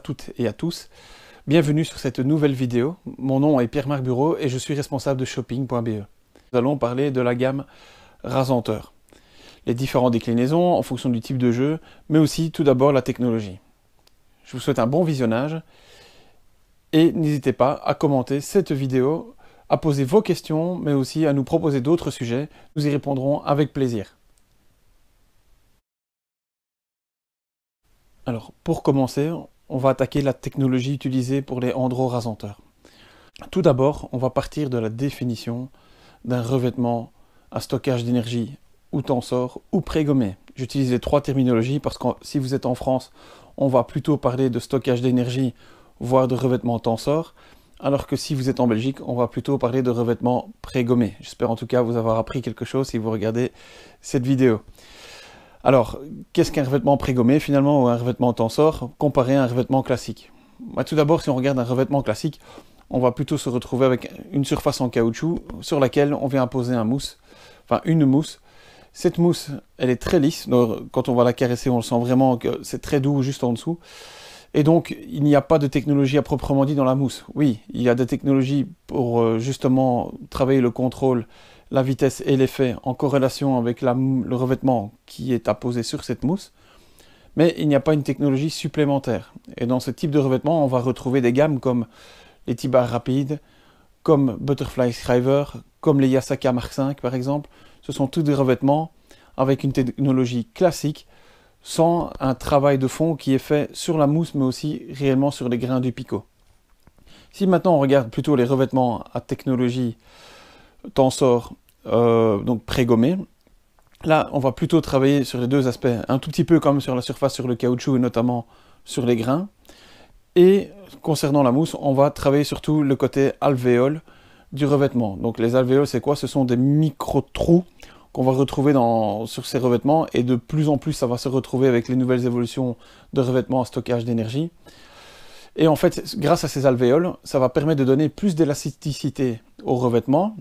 toutes et à tous. Bienvenue sur cette nouvelle vidéo. Mon nom est Pierre-Marc Bureau et je suis responsable de shopping.be. Nous allons parler de la gamme Rasenteur, les différentes déclinaisons en fonction du type de jeu, mais aussi tout d'abord la technologie. Je vous souhaite un bon visionnage et n'hésitez pas à commenter cette vidéo, à poser vos questions, mais aussi à nous proposer d'autres sujets. Nous y répondrons avec plaisir. Alors, pour commencer, on va attaquer la technologie utilisée pour les andro Tout d'abord, on va partir de la définition d'un revêtement à stockage d'énergie ou tensor ou prégommé. J'utilise les trois terminologies parce que si vous êtes en France, on va plutôt parler de stockage d'énergie, voire de revêtement tensor, alors que si vous êtes en Belgique, on va plutôt parler de revêtement prégommé. J'espère en tout cas vous avoir appris quelque chose si vous regardez cette vidéo. Alors, qu'est-ce qu'un revêtement prégommé finalement ou un revêtement tensor comparé à un revêtement classique bah, Tout d'abord, si on regarde un revêtement classique, on va plutôt se retrouver avec une surface en caoutchouc sur laquelle on vient imposer un mousse, enfin une mousse. Cette mousse, elle est très lisse, quand on va la caresser, on le sent vraiment que c'est très doux juste en dessous. Et donc, il n'y a pas de technologie à proprement dit dans la mousse. Oui, il y a des technologies pour euh, justement travailler le contrôle la vitesse et l'effet en corrélation avec le revêtement qui est apposé sur cette mousse, mais il n'y a pas une technologie supplémentaire. Et dans ce type de revêtement, on va retrouver des gammes comme les Tibar Rapid, comme Butterfly Scriver, comme les Yasaka Mark V par exemple. Ce sont tous des revêtements avec une technologie classique, sans un travail de fond qui est fait sur la mousse, mais aussi réellement sur les grains du picot. Si maintenant on regarde plutôt les revêtements à technologie tensor euh, donc prégommé. Là, on va plutôt travailler sur les deux aspects, un tout petit peu comme sur la surface, sur le caoutchouc et notamment sur les grains. Et concernant la mousse, on va travailler surtout le côté alvéole du revêtement. Donc les alvéoles, c'est quoi Ce sont des micro-trous qu'on va retrouver dans, sur ces revêtements et de plus en plus, ça va se retrouver avec les nouvelles évolutions de revêtements à stockage d'énergie. Et en fait, grâce à ces alvéoles, ça va permettre de donner plus d'élasticité au revêtement,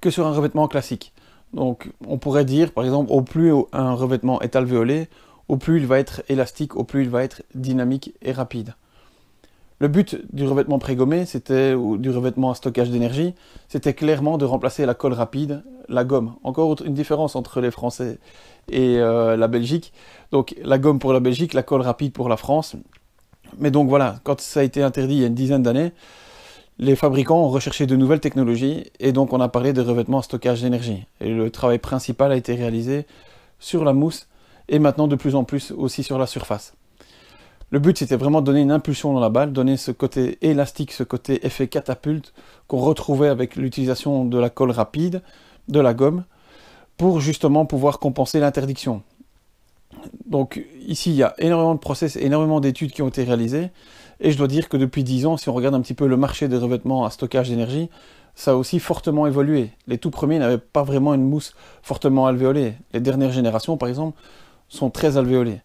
que sur un revêtement classique. Donc on pourrait dire par exemple au plus un revêtement est alvéolé, au plus il va être élastique, au plus il va être dynamique et rapide. Le but du revêtement prégommé, c'était ou du revêtement à stockage d'énergie, c'était clairement de remplacer la colle rapide, la gomme. Encore une différence entre les Français et euh, la Belgique. Donc la gomme pour la Belgique, la colle rapide pour la France. Mais donc voilà, quand ça a été interdit il y a une dizaine d'années, les fabricants ont recherché de nouvelles technologies et donc on a parlé de revêtements à stockage d'énergie. Et le travail principal a été réalisé sur la mousse et maintenant de plus en plus aussi sur la surface. Le but c'était vraiment de donner une impulsion dans la balle, donner ce côté élastique, ce côté effet catapulte qu'on retrouvait avec l'utilisation de la colle rapide, de la gomme, pour justement pouvoir compenser l'interdiction. Donc ici il y a énormément de process, énormément d'études qui ont été réalisées. Et je dois dire que depuis 10 ans, si on regarde un petit peu le marché des revêtements à stockage d'énergie, ça a aussi fortement évolué. Les tout premiers n'avaient pas vraiment une mousse fortement alvéolée. Les dernières générations, par exemple, sont très alvéolées.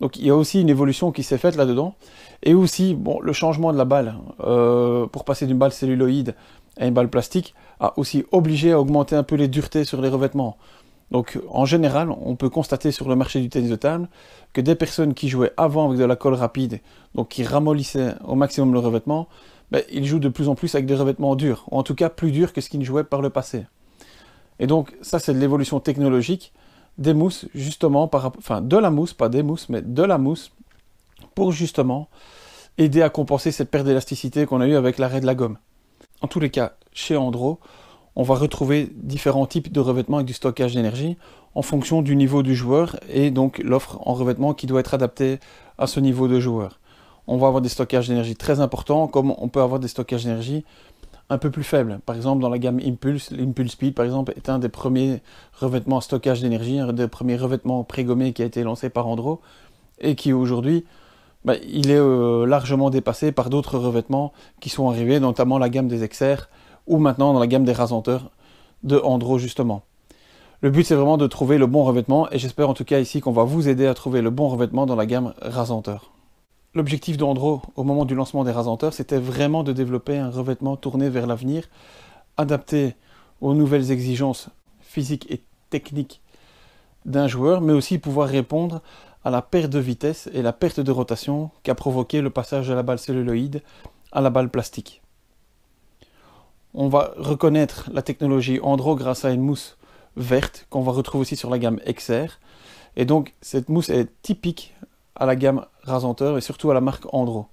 Donc il y a aussi une évolution qui s'est faite là-dedans. Et aussi, bon, le changement de la balle, euh, pour passer d'une balle celluloïde à une balle plastique, a aussi obligé à augmenter un peu les duretés sur les revêtements. Donc en général, on peut constater sur le marché du tennis de table que des personnes qui jouaient avant avec de la colle rapide, donc qui ramollissaient au maximum le revêtement, ben, ils jouent de plus en plus avec des revêtements durs, ou en tout cas plus durs que ce qu'ils jouaient par le passé. Et donc ça c'est de l'évolution technologique des mousses, justement, par, enfin de la mousse, pas des mousses, mais de la mousse, pour justement aider à compenser cette perte d'élasticité qu'on a eue avec l'arrêt de la gomme. En tous les cas, chez Andro, on va retrouver différents types de revêtements avec du stockage d'énergie en fonction du niveau du joueur et donc l'offre en revêtement qui doit être adaptée à ce niveau de joueur. On va avoir des stockages d'énergie très importants comme on peut avoir des stockages d'énergie un peu plus faibles. Par exemple, dans la gamme Impulse, l'Impulse Speed par exemple est un des premiers revêtements à stockage d'énergie, un des premiers revêtements prégommés qui a été lancé par Andro et qui aujourd'hui bah, il est euh, largement dépassé par d'autres revêtements qui sont arrivés, notamment la gamme des XR ou maintenant dans la gamme des rasenteurs de Andro justement. Le but c'est vraiment de trouver le bon revêtement et j'espère en tout cas ici qu'on va vous aider à trouver le bon revêtement dans la gamme rasenteur. L'objectif d'Andro au moment du lancement des rasenteurs c'était vraiment de développer un revêtement tourné vers l'avenir, adapté aux nouvelles exigences physiques et techniques d'un joueur, mais aussi pouvoir répondre à la perte de vitesse et la perte de rotation qu'a provoqué le passage de la balle celluloïde à la balle plastique on va reconnaître la technologie Andro grâce à une mousse verte qu'on va retrouver aussi sur la gamme XR. Et donc cette mousse est typique à la gamme rasanteur et surtout à la marque Andro.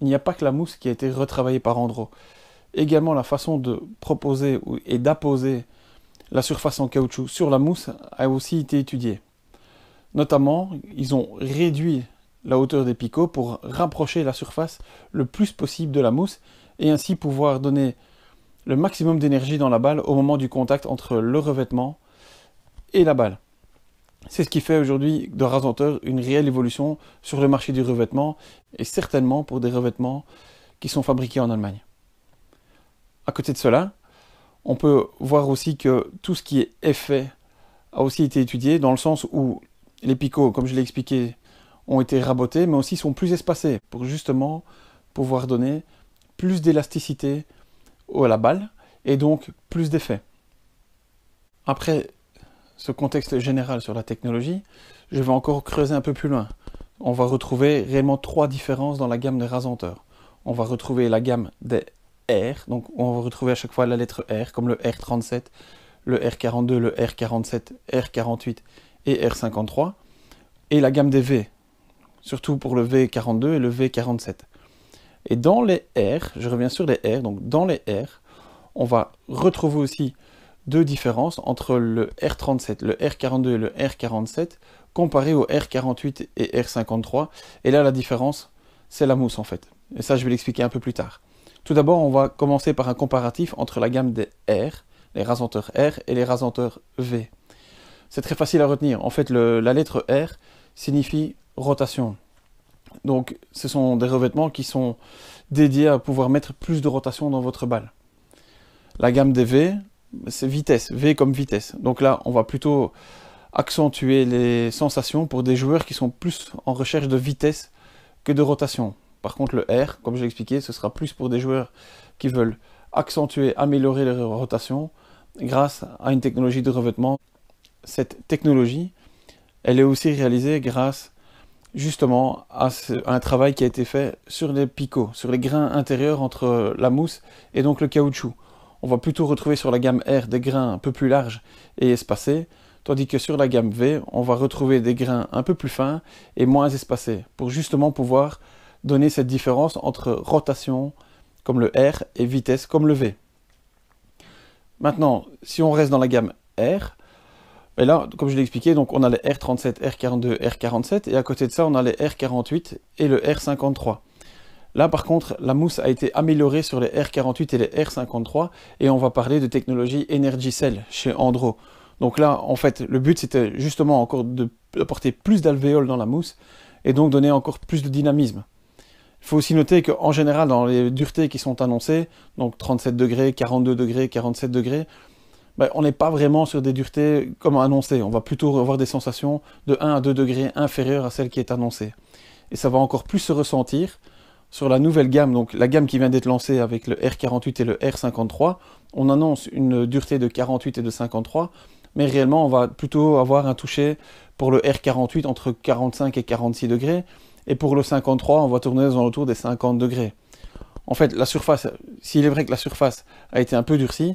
Il n'y a pas que la mousse qui a été retravaillée par Andro. Également la façon de proposer et d'apposer la surface en caoutchouc sur la mousse a aussi été étudiée. Notamment, ils ont réduit la hauteur des picots pour rapprocher la surface le plus possible de la mousse et ainsi pouvoir donner le maximum d'énergie dans la balle au moment du contact entre le revêtement et la balle. C'est ce qui fait aujourd'hui de Rasenteur une réelle évolution sur le marché du revêtement et certainement pour des revêtements qui sont fabriqués en Allemagne. À côté de cela, on peut voir aussi que tout ce qui est effet a aussi été étudié dans le sens où les picots, comme je l'ai expliqué, ont été rabotés mais aussi sont plus espacés pour justement pouvoir donner plus d'élasticité à la balle et donc plus d'effet. Après ce contexte général sur la technologie, je vais encore creuser un peu plus loin. On va retrouver réellement trois différences dans la gamme des rasanteurs. On va retrouver la gamme des R, donc on va retrouver à chaque fois la lettre R, comme le R37, le R42, le R47, R48 et R53, et la gamme des V, surtout pour le V42 et le V47. Et dans les R, je reviens sur les R, donc dans les R, on va retrouver aussi deux différences entre le R37, le R42 et le R47, comparé au R48 et R53. Et là, la différence, c'est la mousse en fait. Et ça, je vais l'expliquer un peu plus tard. Tout d'abord, on va commencer par un comparatif entre la gamme des R, les rasenteurs R et les rasenteurs V. C'est très facile à retenir. En fait, la lettre R signifie rotation. Donc ce sont des revêtements qui sont dédiés à pouvoir mettre plus de rotation dans votre balle. La gamme des V, c'est vitesse, V comme vitesse. Donc là, on va plutôt accentuer les sensations pour des joueurs qui sont plus en recherche de vitesse que de rotation. Par contre, le R, comme je expliqué, ce sera plus pour des joueurs qui veulent accentuer, améliorer les rotations grâce à une technologie de revêtement. Cette technologie, elle est aussi réalisée grâce justement à, un travail qui a été fait sur les picots, sur les grains intérieurs entre la mousse et donc le caoutchouc. On va plutôt retrouver sur la gamme R des grains un peu plus larges et espacés, tandis que sur la gamme V, on va retrouver des grains un peu plus fins et moins espacés, pour justement pouvoir donner cette différence entre rotation comme le R et vitesse comme le V. Maintenant, si on reste dans la gamme R, et là, comme je l'ai expliqué, donc on a les R37, R42, R47, et à côté de ça, on a les R48 et le R53. Là, par contre, la mousse a été améliorée sur les R48 et les R53, et on va parler de technologie Energy Cell chez Andro. Donc là, en fait, le but, c'était justement encore d'apporter plus d'alvéoles dans la mousse, et donc donner encore plus de dynamisme. Il faut aussi noter qu'en général, dans les duretés qui sont annoncées, donc 37 degrés, 42 degrés, 47 degrés, ben, on n'est pas vraiment sur des duretés comme annoncées. On va plutôt avoir des sensations de 1 à 2 degrés inférieures à celle qui est annoncée. Et ça va encore plus se ressentir sur la nouvelle gamme, donc la gamme qui vient d'être lancée avec le R48 et le R53. On annonce une dureté de 48 et de 53, mais réellement on va plutôt avoir un toucher pour le R48 entre 45 et 46 degrés, et pour le 53 on va tourner dans autour des 50 degrés. En fait, la surface, s'il est vrai que la surface a été un peu durcie,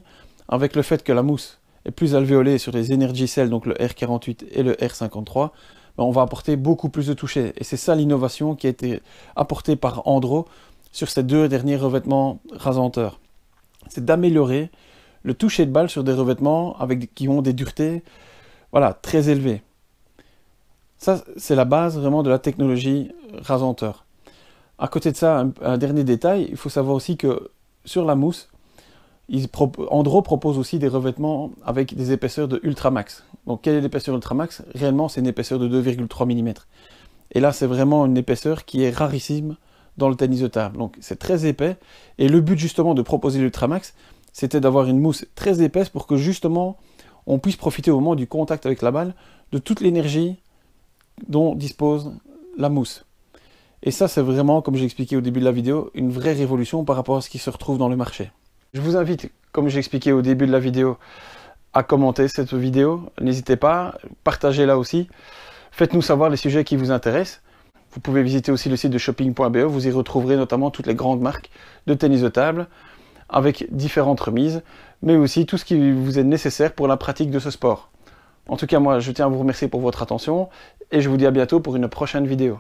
avec le fait que la mousse est plus alvéolée sur les Energy Cell, donc le R48 et le R53, ben, on va apporter beaucoup plus de toucher. Et c'est ça l'innovation qui a été apportée par Andro sur ces deux derniers revêtements rasanteurs. C'est d'améliorer le toucher de balle sur des revêtements avec, qui ont des duretés voilà, très élevées. Ça, c'est la base vraiment de la technologie rasanteur. À côté de ça, un dernier détail, il faut savoir aussi que sur la mousse, Andro propose aussi des revêtements avec des épaisseurs de Ultramax. Donc quelle est l'épaisseur Ultramax Réellement, c'est une épaisseur de 2,3 mm. Et là, c'est vraiment une épaisseur qui est rarissime dans le tennis de table. Donc c'est très épais. Et le but justement de proposer l'Ultramax, c'était d'avoir une mousse très épaisse pour que justement on puisse profiter au moment du contact avec la balle de toute l'énergie dont dispose la mousse. Et ça, c'est vraiment, comme j'ai expliqué au début de la vidéo, une vraie révolution par rapport à ce qui se retrouve dans le marché. Je vous invite, comme j'expliquais au début de la vidéo, à commenter cette vidéo. N'hésitez pas, partagez-la aussi. Faites-nous savoir les sujets qui vous intéressent. Vous pouvez visiter aussi le site de shopping.be, vous y retrouverez notamment toutes les grandes marques de tennis de table, avec différentes remises, mais aussi tout ce qui vous est nécessaire pour la pratique de ce sport. En tout cas, moi, je tiens à vous remercier pour votre attention, et je vous dis à bientôt pour une prochaine vidéo.